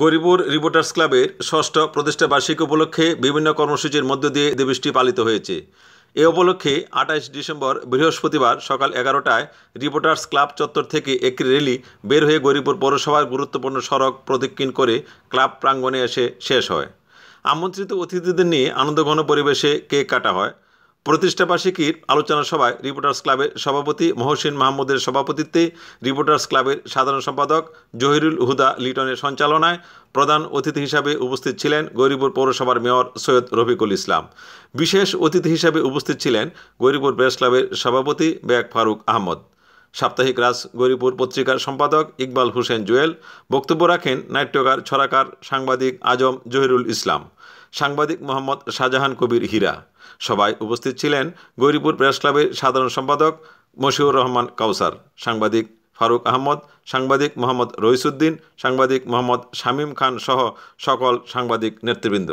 গরিবুর reporters ক্লাবের ষষ্ঠ প্রতিষ্ঠা বার্ষিক উপলক্ষে বিভিন্ন কর্মসূচির মধ্য দিয়ে দিবসটি পালিত হয়েছে এ উপলক্ষে আঠাশ ডিসেম্বর বৃহস্পতিবার সকাল এগারোটায় রিপোর্টার্স ক্লাব চত্বর থেকে একটি র্যালি বের হয়ে গরিবুর পৌরসভার গুরুত্বপূর্ণ সড়ক প্রদক্ষিণ করে ক্লাব প্রাঙ্গণে এসে শেষ হয় আমন্ত্রিত অতিথিদের নিয়ে আনন্দঘন পরিবেশে কেক কাটা হয় বার্ষিকীর আলোচনা সভায় রিপোর্টার্স ক্লাবের সভাপতি মহসিন মাহমুদের সভাপতিত্বে রিপোর্টার্স ক্লাবের সাধারণ সম্পাদক জহিরুল হুদা লিটনের সঞ্চালনায় প্রধান অতিথি হিসাবে উপস্থিত ছিলেন গৌরীপুর পৌরসভার মেয়র সৈয়দ রফিকুল ইসলাম বিশেষ অতিথি হিসাবে উপস্থিত ছিলেন গৌরীপুর প্রেস ক্লাবের সভাপতি বেগ ফারুক আহমদ সাপ্তাহিক রাজ গরিপুর পত্রিকার সম্পাদক ইকবাল হোসেন জুয়েল বক্তব্য রাখেন নাট্যকার ছড়াকার সাংবাদিক আজম জহিরুল ইসলাম সাংবাদিক মোহাম্মদ শাহজাহান কবির হীরা সবাই উপস্থিত ছিলেন গৌরীপুর প্রেস ক্লাবের সাধারণ সম্পাদক মশিউর রহমান কাউসার সাংবাদিক ফারুক আহমদ সাংবাদিক মোহাম্মদ রইসুদ্দিন সাংবাদিক মোহাম্মদ শামীম খান সহ সকল সাংবাদিক নেতৃবৃন্দ